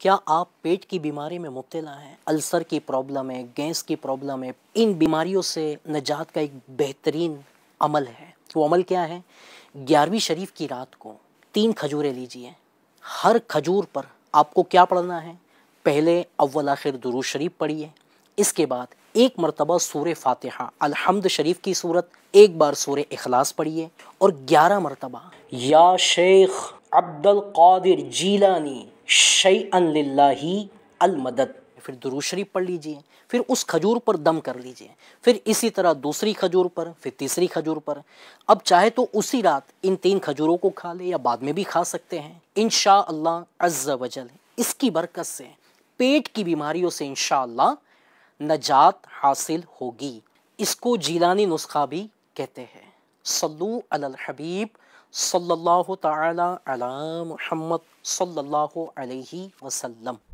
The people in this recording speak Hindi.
क्या आप पेट की बीमारी में मुबतला हैं अल्सर की प्रॉब्लम है गैस की प्रॉब्लम है इन बीमारियों से नजात का एक बेहतरीन अमल है वो अमल क्या है ग्यारहवीं शरीफ की रात को तीन खजूरें लीजिए हर खजूर पर आपको क्या पढ़ना है पहले अव्वल आखिर दुरू शरीफ पढ़िए इसके बाद एक मरतबा सूर फातिहा अलहमद शरीफ की सूरत एक बार सूर अखलास पढ़िए और ग्यारह मरतबा या शेख अब्दुल कादिर जीलानी शई अन अलमदत फिर दुरूशरी पढ़ लीजिए फिर उस खजूर पर दम कर लीजिए फिर इसी तरह दूसरी खजूर पर फिर तीसरी खजूर पर अब चाहे तो उसी रात इन तीन खजूरों को खा ले या बाद में भी खा सकते हैं इन शाह वजल इसकी बरकत से पेट की बीमारियों से इन नजात हासिल होगी इसको जीलानी नुस्खा भी कहते हैं صلوا على الحبيب صلى الله تعالى على محمد صلى الله عليه وسلم